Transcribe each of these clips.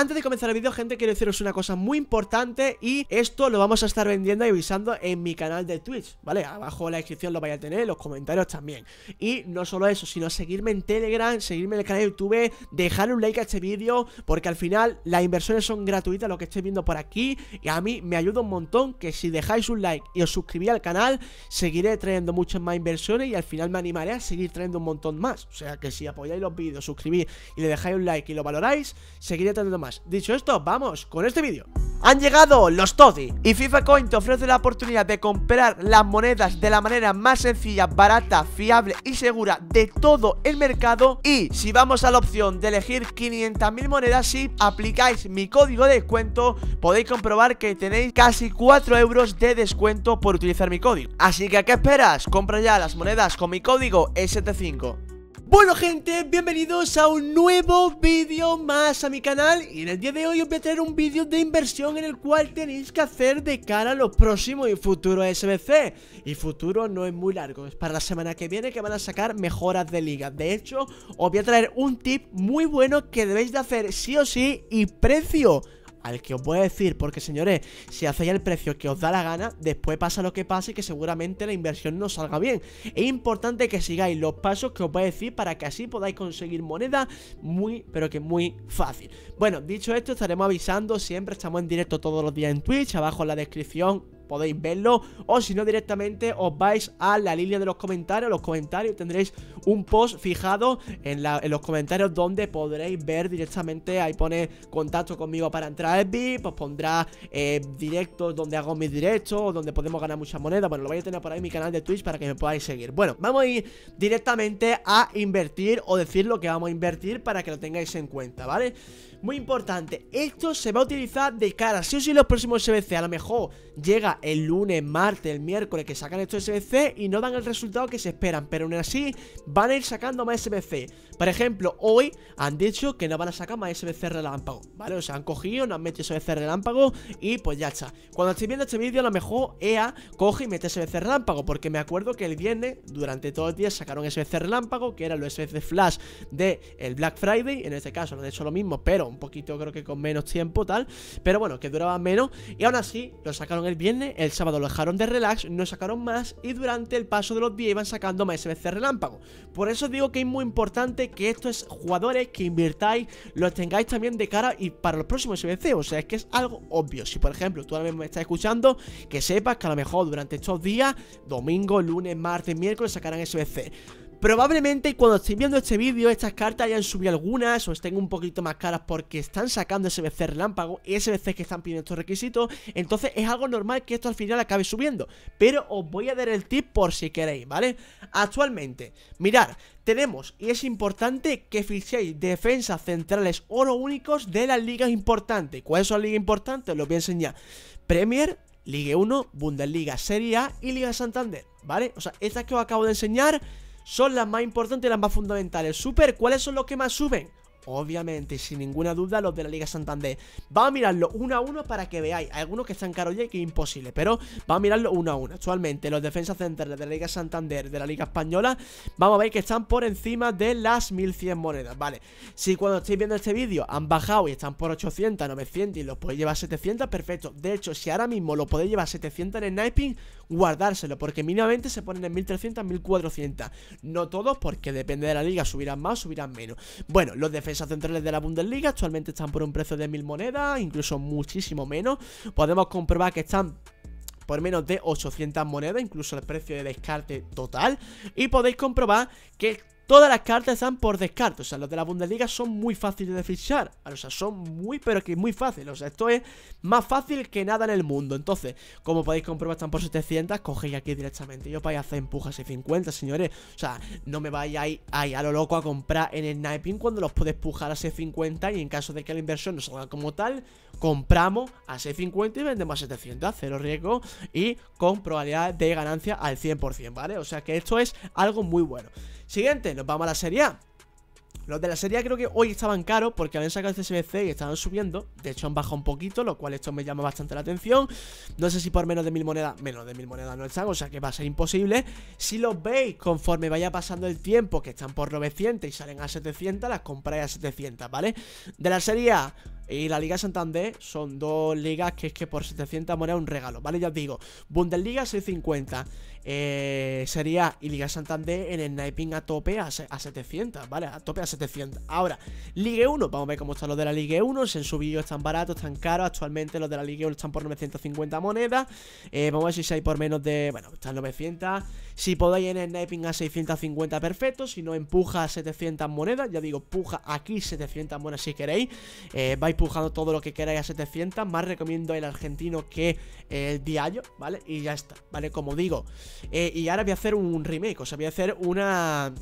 Antes de comenzar el vídeo, gente, quiero deciros una cosa muy importante y esto lo vamos a estar vendiendo y avisando en mi canal de Twitch, ¿vale? Abajo en la descripción lo vais a tener, los comentarios también. Y no solo eso, sino seguirme en Telegram, seguirme en el canal de YouTube, dejar un like a este vídeo, porque al final las inversiones son gratuitas, lo que estéis viendo por aquí, y a mí me ayuda un montón que si dejáis un like y os suscribís al canal, seguiré trayendo muchas más inversiones y al final me animaré a seguir trayendo un montón más. O sea que si apoyáis los vídeos, suscribís y le dejáis un like y lo valoráis, seguiré trayendo más. Dicho esto, vamos con este vídeo. Han llegado los TODI y FIFA Coin te ofrece la oportunidad de comprar las monedas de la manera más sencilla, barata, fiable y segura de todo el mercado y si vamos a la opción de elegir 500.000 monedas, si aplicáis mi código de descuento podéis comprobar que tenéis casi 4 euros de descuento por utilizar mi código. Así que qué esperas? Compra ya las monedas con mi código S75. Bueno gente, bienvenidos a un nuevo vídeo más a mi canal Y en el día de hoy os voy a traer un vídeo de inversión en el cual tenéis que hacer de cara a los próximos y futuros SBC Y futuro no es muy largo, es para la semana que viene que van a sacar mejoras de liga De hecho, os voy a traer un tip muy bueno que debéis de hacer sí o sí y precio al que os voy a decir, porque señores, si hacéis el precio que os da la gana, después pasa lo que pase y que seguramente la inversión no salga bien. Es importante que sigáis los pasos que os voy a decir para que así podáis conseguir moneda muy, pero que muy fácil. Bueno, dicho esto, estaremos avisando, siempre estamos en directo todos los días en Twitch, abajo en la descripción podéis verlo. O si no, directamente os vais a la línea de los comentarios. Los comentarios tendréis un post fijado en, los comentarios donde podréis ver directamente. Ahí pone contacto conmigo para entrar al VIP. Os pondrá eh, directos donde hago mis directos, donde podemos ganar mucha moneda Bueno, lo voy a tener por ahí en mi canal de Twitch para que me podáis seguir. Bueno, vamos a ir directamente a invertir o decir lo que vamos a invertir para que lo tengáis en cuenta, ¿vale? Muy importante, esto se va a utilizar de cara, Si o si los próximos SBC a lo mejor llega el lunes, martes, el miércoles que sacan estos SBC y no dan el resultado que se esperan, pero aún así van a ir sacando más SBC. Por ejemplo, hoy han dicho que no van a sacar más SBC relámpago, ¿vale? O sea, han cogido, no han metido SBC relámpago y pues ya está. Cuando estéis viendo este vídeo, a lo mejor EA coge y mete SBC relámpago, porque me acuerdo que el viernes, durante todo el día, sacaron SBC relámpago, que era los SBC flash de el Black Friday, en este caso han hecho lo mismo, pero un poquito creo que con menos tiempo, tal, pero bueno, que duraba menos, y aún así lo sacaron el viernes el sábado lo dejaron de relax, no sacaron más y durante el paso de los días iban sacando más SBC relámpago. Por eso digo que es muy importante que estos jugadores que invirtáis los tengáis también de cara y para los próximos SBC. O sea, es que es algo obvio. Si por ejemplo tú ahora mismo me estás escuchando, que sepas que a lo mejor durante estos días, domingo, lunes, martes, miércoles, sacarán SBC. Probablemente cuando estéis viendo este vídeo estas cartas hayan subido algunas o estén un poquito más caras porque están sacando SBC relámpago, SBC que están pidiendo estos requisitos, entonces es algo normal que esto al final acabe subiendo, pero os voy a dar el tip por si queréis, ¿vale? Actualmente, mirad, tenemos, y es importante que fichéis defensas centrales oro únicos de las ligas importantes. ¿Cuáles son las ligas importantes? Os los voy a enseñar. Premier, Ligue 1, Bundesliga, Serie A y Liga Santander, ¿vale? O sea, estas que os acabo de enseñar son las más importantes y las más fundamentales. Super, ¿cuáles son los que más suben? Obviamente, sin ninguna duda, los de la Liga Santander. Vamos a mirarlo uno a uno para que veáis. algunos que están caros ya y que es imposible, pero vamos a mirarlo uno a uno. Actualmente, los defensas centrales de la Liga Santander, de la Liga Española, vamos a ver que están por encima de las 1100 monedas, ¿vale? Si cuando estáis viendo este vídeo han bajado y están por 800, 900 y los podéis llevar a 700, perfecto. De hecho, si ahora mismo lo podéis llevar a 700 en sniping, guardárselo, porque mínimamente se ponen en 1300, 1400. No todos, porque depende de la liga, subirán más, subirán menos. Bueno, los defensas centrales de la Bundesliga actualmente están por un precio de 1000 monedas, incluso muchísimo menos. Podemos comprobar que están por menos de 800 monedas, incluso el precio de descarte total. Y podéis comprobar que Todas las cartas están por descarte. O sea, los de la Bundesliga son muy fáciles de fichar. Ah, o sea, son muy, pero que muy fácil O sea, esto es más fácil que nada en el mundo. Entonces, como podéis comprobar, están por 700. Cogéis aquí directamente. Yo a hacer empujas a 50, señores. O sea, no me vayáis ahí a lo loco a comprar en el Sniping cuando los podéis pujar a 650 50 Y en caso de que la inversión no salga como tal, compramos a 650 y vendemos a 700, cero riesgo y con probabilidad de ganancia al 100%, ¿vale? O sea que esto es algo muy bueno. Siguiente, nos vamos a la Serie Los de la Serie creo que hoy estaban caros porque habían sacado el CSBC y estaban subiendo. De hecho, han bajado un poquito, lo cual esto me llama bastante la atención. No sé si por menos de mil monedas, menos de mil monedas no están, o sea que va a ser imposible. Si los veis conforme vaya pasando el tiempo, que están por 900 y salen a 700, las compráis a 700, ¿vale? De la Serie A y la Liga Santander son dos ligas que es que por 700 monedas un regalo, ¿vale? Ya os digo, Bundesliga 650 eh, sería y Liga Santander en el sniping a tope a, 700, ¿vale? A tope a 700. Ahora, Liga 1, vamos a ver cómo están los de la Liga 1, si han subido, están baratos, están caros, actualmente los de la Liga 1 están por 950 monedas, eh, vamos a ver si hay por menos de, bueno, están 900, si podéis en el sniping a 650, perfecto, si no empuja a 700 monedas, ya digo, puja aquí 700 monedas si queréis, eh, vais empujando todo lo que queráis ya 700. Más recomiendo el argentino que el diario, ¿vale? Y ya está, ¿vale? Como digo. Eh, y ahora voy a hacer un remake, o sea, voy a hacer una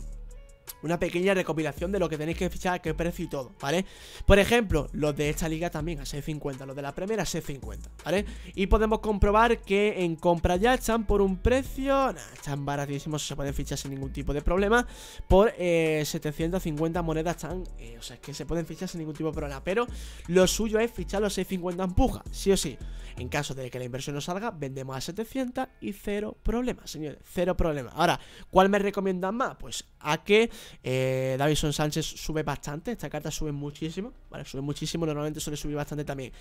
una pequeña recopilación de lo que tenéis que fichar, qué precio y todo, ¿vale? Por ejemplo, los de esta liga también a 6.50, los de la primera a 6.50, ¿vale? Y podemos comprobar que en compra ya están por un precio, están baratísimos, se pueden fichar sin ningún tipo de problema, por 750 eh, monedas están, eh, o sea, es que se pueden fichar sin ningún tipo de problema, pero lo suyo es fichar los 6.50 en puja, sí o sí. En caso de que la inversión no salga, vendemos a 700 y cero problemas, señores, cero problema Ahora, ¿cuál me recomiendan más? Pues a que eh, Davison Sánchez sube bastante, esta carta sube muchísimo, ¿vale? Sube muchísimo, normalmente suele subir bastante también.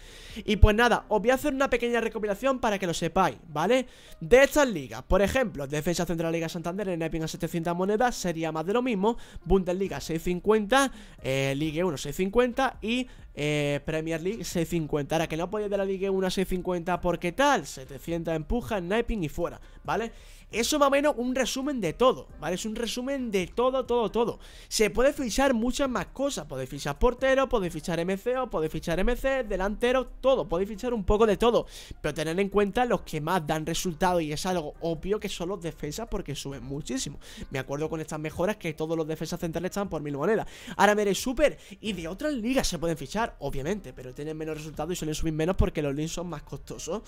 Y pues nada, os voy a hacer una pequeña recopilación para que lo sepáis, ¿vale? De estas ligas, por ejemplo, Defensa Central Liga Santander en a 700 monedas sería más de lo mismo, Bundesliga 650, eh, Ligue 1 650 y eh, Premier League 650. Ahora que no podéis de la Ligue 1 a 650 porque tal, 700 empuja, Niping y fuera. ¿vale? Eso más o menos un resumen de todo, ¿vale? Es un resumen de todo, todo, todo. Se puede fichar muchas más cosas. Podéis fichar portero, podéis fichar MCO, podéis fichar MC, delantero, todo. Podéis fichar un poco de todo. Pero tener en cuenta los que más dan resultado y es algo obvio que son los defensas porque suben muchísimo. Me acuerdo con estas mejoras que todos los defensas centrales están por mil monedas. Ahora es super y de otras ligas se pueden fichar, obviamente, pero tienen menos resultados y suelen subir menos porque los links son más costosos.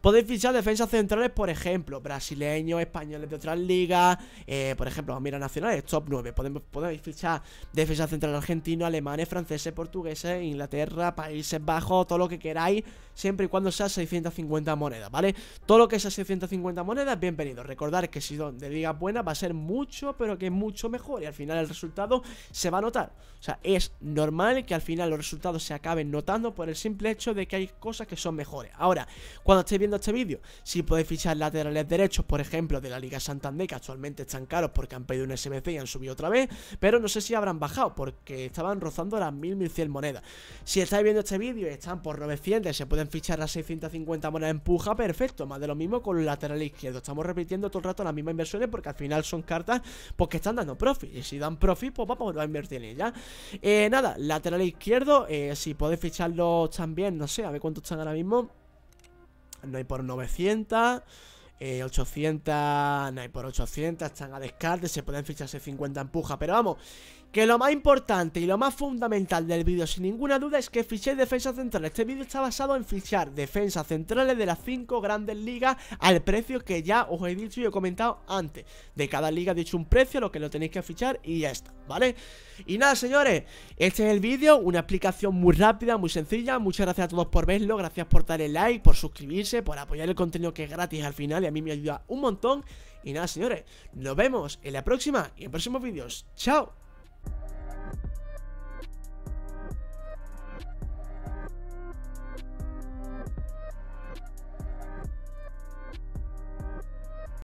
Podéis fichar defensas centrales, por ejemplo, brasileños, españoles de otras ligas, eh, por ejemplo, mira, nacionales, top 9. Podemos, podéis fichar defensa central argentino, alemanes, franceses, portugueses, Inglaterra, Países Bajos, todo lo que queráis, siempre y cuando sea 650 monedas, ¿vale? Todo lo que sea 650 monedas, bienvenido. Recordar que si de ligas buena va a ser mucho, pero que es mucho mejor y al final el resultado se va a notar. O sea, es normal que al final los resultados se acaben notando por el simple hecho de que hay cosas que son mejores. Ahora, cuando estéis viendo este vídeo, si podéis fichar laterales derechos, por ejemplo, de la Liga Santander, que actualmente están caros porque han pedido un SMC y han subido otra vez, pero no sé si habrán bajado porque estaban rozando las 1100 monedas. Si estáis viendo este vídeo y están por 900, se pueden fichar las 650 monedas en puja, perfecto, más de lo mismo con el lateral izquierdo. Estamos repitiendo todo el rato las mismas inversiones porque al final son cartas porque pues, están dando profit y si dan profit, pues vamos a invertir en ella eh, nada, lateral izquierdo, eh, si podéis ficharlos también, no sé, a ver cuánto están ahora mismo. No hay por 900 eh, 800, no por 800, están a descarte, se pueden ficharse 50 empujas, pero vamos, que lo más importante y lo más fundamental del vídeo sin ninguna duda es que fichéis defensa central. Este vídeo está basado en fichar defensas centrales de las 5 grandes ligas al precio que ya os he dicho y he comentado antes. De cada liga he dicho un precio, lo que lo tenéis que fichar y ya está, ¿vale? Y nada, señores, este es el vídeo, una explicación muy rápida, muy sencilla. Muchas gracias a todos por verlo, gracias por darle like, por suscribirse, por apoyar el contenido que es gratis al final y a mí me ayuda un montón. Y nada, señores, nos vemos en la próxima y en próximos vídeos. ¡Chao!